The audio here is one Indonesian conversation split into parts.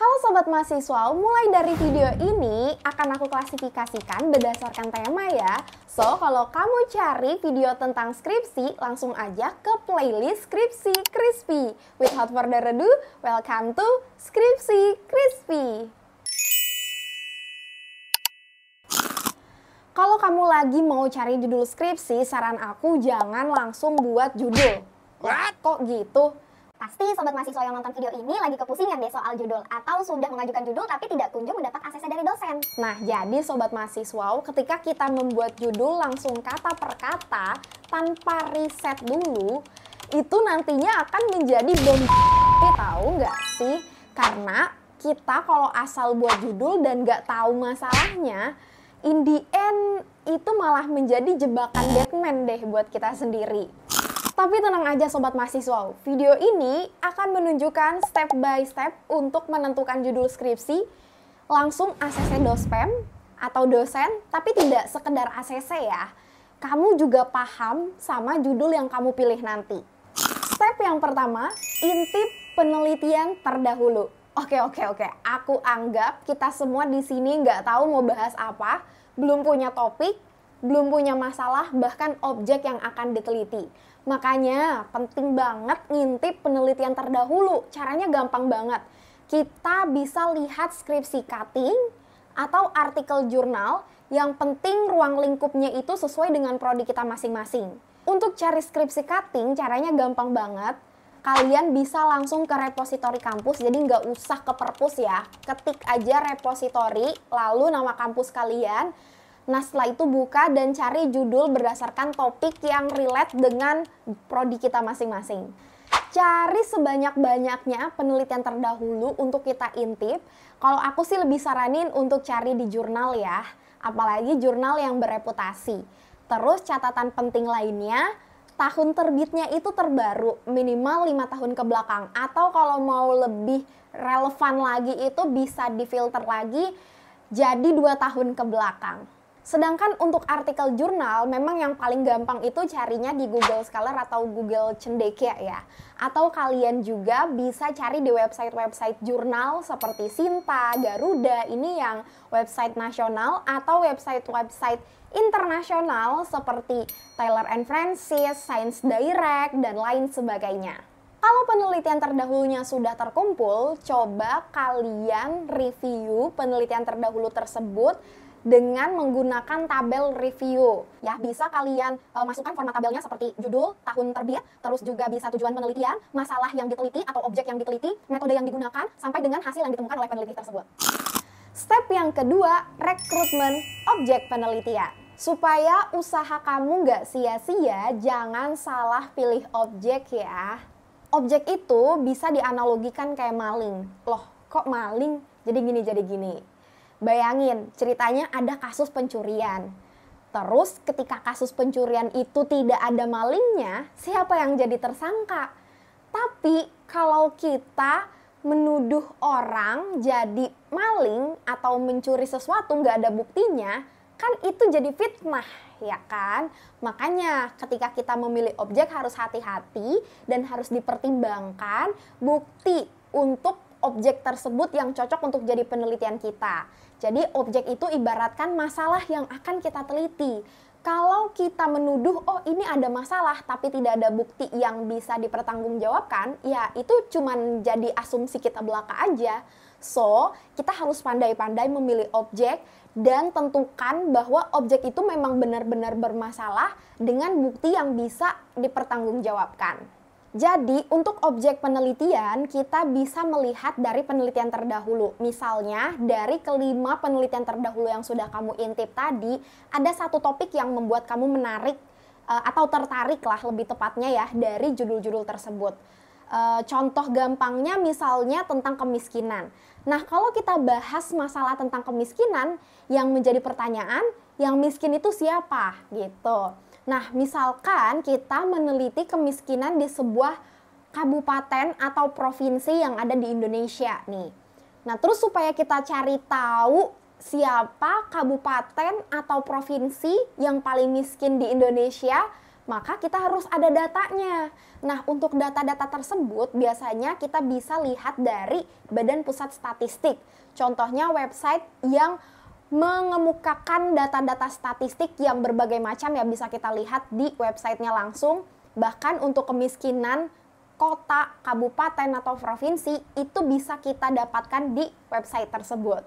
Halo Sobat Mahasiswa, mulai dari video ini akan aku klasifikasikan berdasarkan tema ya. So, kalau kamu cari video tentang skripsi, langsung aja ke playlist Skripsi Crispy. Without further ado, welcome to Skripsi Crispy. Kalau kamu lagi mau cari judul skripsi, saran aku jangan langsung buat judul. What? Kok gitu? Pasti sobat mahasiswa yang nonton video ini lagi kepusingan deh soal judul atau sudah mengajukan judul tapi tidak kunjung mendapat aksesnya dari dosen. Nah, jadi sobat mahasiswa, ketika kita membuat judul langsung kata per kata tanpa riset dulu, itu nantinya akan menjadi bom tahu nggak sih? Karena kita kalau asal buat judul dan nggak tahu masalahnya, in the end itu malah menjadi jebakan Batman deh buat kita sendiri. Tapi tenang aja sobat mahasiswa, video ini akan menunjukkan step by step untuk menentukan judul skripsi langsung ACC dospem atau dosen, tapi tidak sekedar ACC ya. Kamu juga paham sama judul yang kamu pilih nanti. Step yang pertama, intip penelitian terdahulu. Oke, oke, oke. Aku anggap kita semua di sini nggak tahu mau bahas apa, belum punya topik, belum punya masalah bahkan objek yang akan diteliti. Makanya penting banget ngintip penelitian terdahulu. Caranya gampang banget. Kita bisa lihat skripsi cutting atau artikel jurnal yang penting ruang lingkupnya itu sesuai dengan prodi kita masing-masing. Untuk cari skripsi cutting caranya gampang banget. Kalian bisa langsung ke repositori kampus, jadi nggak usah ke perpus ya. Ketik aja repositori, lalu nama kampus kalian, Nah setelah itu buka dan cari judul berdasarkan topik yang relate dengan prodi kita masing-masing. Cari sebanyak-banyaknya penelitian terdahulu untuk kita intip. Kalau aku sih lebih saranin untuk cari di jurnal ya, apalagi jurnal yang bereputasi. Terus catatan penting lainnya, tahun terbitnya itu terbaru minimal lima tahun ke belakang atau kalau mau lebih relevan lagi itu bisa difilter lagi jadi dua tahun ke belakang. Sedangkan untuk artikel jurnal memang yang paling gampang itu carinya di Google Scholar atau Google Cendekia ya. Atau kalian juga bisa cari di website-website jurnal seperti Sinta, Garuda, ini yang website nasional atau website-website internasional seperti Taylor and Francis, Science Direct, dan lain sebagainya. Kalau penelitian terdahulunya sudah terkumpul, coba kalian review penelitian terdahulu tersebut dengan menggunakan tabel review. Ya, bisa kalian uh, masukkan format tabelnya seperti judul, tahun terbit, terus juga bisa tujuan penelitian, masalah yang diteliti atau objek yang diteliti, metode yang digunakan, sampai dengan hasil yang ditemukan oleh peneliti tersebut. Step yang kedua, rekrutmen objek penelitian. Supaya usaha kamu nggak sia-sia, jangan salah pilih objek ya. Objek itu bisa dianalogikan kayak maling. Loh, kok maling? Jadi gini, jadi gini. Bayangin, ceritanya ada kasus pencurian. Terus ketika kasus pencurian itu tidak ada malingnya, siapa yang jadi tersangka? Tapi kalau kita menuduh orang jadi maling atau mencuri sesuatu nggak ada buktinya, kan itu jadi fitnah, ya kan? Makanya ketika kita memilih objek harus hati-hati dan harus dipertimbangkan bukti untuk objek tersebut yang cocok untuk jadi penelitian kita. Jadi objek itu ibaratkan masalah yang akan kita teliti. Kalau kita menuduh, oh ini ada masalah tapi tidak ada bukti yang bisa dipertanggungjawabkan, ya itu cuma jadi asumsi kita belaka aja. So, kita harus pandai-pandai memilih objek dan tentukan bahwa objek itu memang benar-benar bermasalah dengan bukti yang bisa dipertanggungjawabkan. Jadi, untuk objek penelitian, kita bisa melihat dari penelitian terdahulu. Misalnya, dari kelima penelitian terdahulu yang sudah kamu intip tadi, ada satu topik yang membuat kamu menarik eh, atau tertarik lah lebih tepatnya ya dari judul-judul tersebut. Eh, contoh gampangnya misalnya tentang kemiskinan. Nah, kalau kita bahas masalah tentang kemiskinan, yang menjadi pertanyaan, yang miskin itu siapa? Gitu. Nah, misalkan kita meneliti kemiskinan di sebuah kabupaten atau provinsi yang ada di Indonesia nih. Nah, terus supaya kita cari tahu siapa kabupaten atau provinsi yang paling miskin di Indonesia, maka kita harus ada datanya. Nah, untuk data-data tersebut biasanya kita bisa lihat dari Badan Pusat Statistik. Contohnya website yang mengemukakan data-data statistik yang berbagai macam ya bisa kita lihat di websitenya langsung. Bahkan untuk kemiskinan kota, kabupaten, atau provinsi itu bisa kita dapatkan di website tersebut.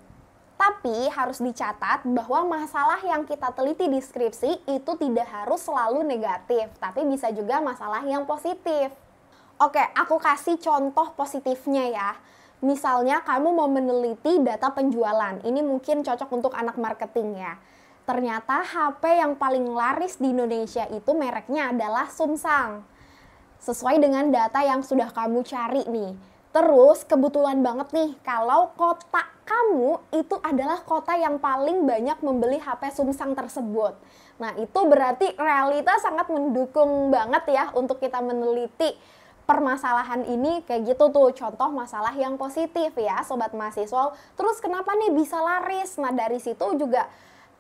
Tapi harus dicatat bahwa masalah yang kita teliti di skripsi itu tidak harus selalu negatif, tapi bisa juga masalah yang positif. Oke, aku kasih contoh positifnya ya. Misalnya kamu mau meneliti data penjualan, ini mungkin cocok untuk anak marketing ya. Ternyata HP yang paling laris di Indonesia itu mereknya adalah Samsung. Sesuai dengan data yang sudah kamu cari nih. Terus kebetulan banget nih kalau kota kamu itu adalah kota yang paling banyak membeli HP Samsung tersebut. Nah, itu berarti realita sangat mendukung banget ya untuk kita meneliti permasalahan ini kayak gitu tuh contoh masalah yang positif ya sobat mahasiswa terus kenapa nih bisa laris nah dari situ juga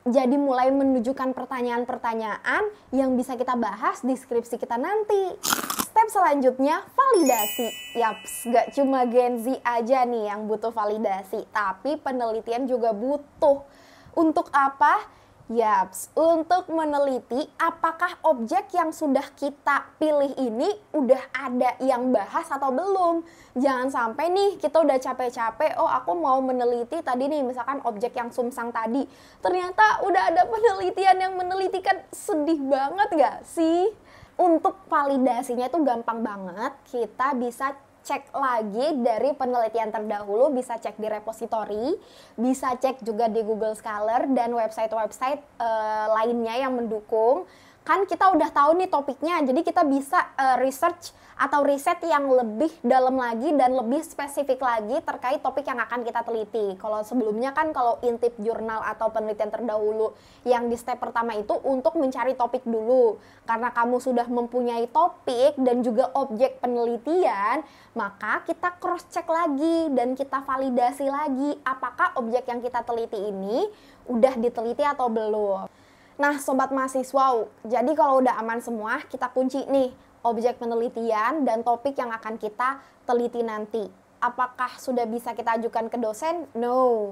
jadi mulai menunjukkan pertanyaan-pertanyaan yang bisa kita bahas di skripsi kita nanti. Step selanjutnya, validasi. Yaps, gak cuma Gen Z aja nih yang butuh validasi, tapi penelitian juga butuh. Untuk apa? Yaps, untuk meneliti apakah objek yang sudah kita pilih ini udah ada yang bahas atau belum. Jangan sampai nih kita udah capek-capek, oh aku mau meneliti tadi nih misalkan objek yang sumsang tadi. Ternyata udah ada penelitian yang menelitikan sedih banget gak sih? Untuk validasinya itu gampang banget, kita bisa cek lagi dari penelitian terdahulu, bisa cek di repository, bisa cek juga di Google Scholar dan website-website uh, lainnya yang mendukung kan kita udah tahu nih topiknya jadi kita bisa uh, research atau riset yang lebih dalam lagi dan lebih spesifik lagi terkait topik yang akan kita teliti. Kalau sebelumnya kan kalau intip jurnal atau penelitian terdahulu yang di step pertama itu untuk mencari topik dulu. Karena kamu sudah mempunyai topik dan juga objek penelitian, maka kita cross check lagi dan kita validasi lagi apakah objek yang kita teliti ini udah diteliti atau belum. Nah, sobat mahasiswa, jadi kalau udah aman semua, kita kunci nih objek penelitian dan topik yang akan kita teliti nanti. Apakah sudah bisa kita ajukan ke dosen? No.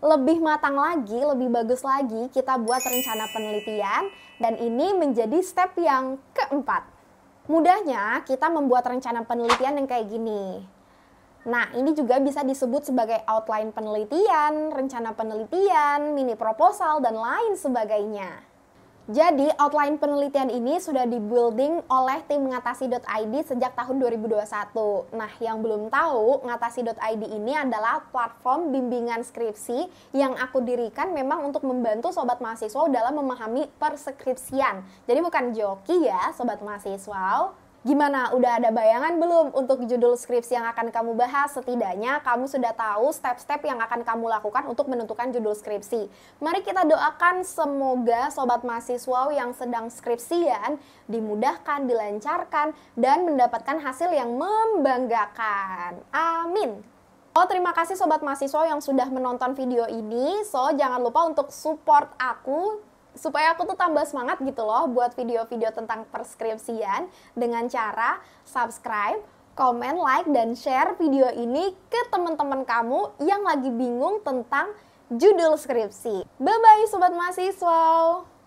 Lebih matang lagi, lebih bagus lagi, kita buat rencana penelitian dan ini menjadi step yang keempat. Mudahnya, kita membuat rencana penelitian yang kayak gini. Nah, ini juga bisa disebut sebagai outline penelitian, rencana penelitian, mini proposal, dan lain sebagainya. Jadi, outline penelitian ini sudah dibuilding oleh tim ngatasi.id sejak tahun 2021. Nah, yang belum tahu, ngatasi.id ini adalah platform bimbingan skripsi yang aku dirikan memang untuk membantu sobat mahasiswa dalam memahami perskripsian. Jadi bukan joki ya, sobat mahasiswa. Gimana, udah ada bayangan belum untuk judul skripsi yang akan kamu bahas? Setidaknya kamu sudah tahu step-step yang akan kamu lakukan untuk menentukan judul skripsi. Mari kita doakan semoga sobat mahasiswa yang sedang skripsian dimudahkan, dilancarkan, dan mendapatkan hasil yang membanggakan. Amin. Oh, terima kasih sobat mahasiswa yang sudah menonton video ini. So, jangan lupa untuk support aku supaya aku tuh tambah semangat gitu loh buat video-video tentang perskripsian dengan cara subscribe, komen, like, dan share video ini ke teman-teman kamu yang lagi bingung tentang judul skripsi. Bye-bye Sobat Mahasiswa!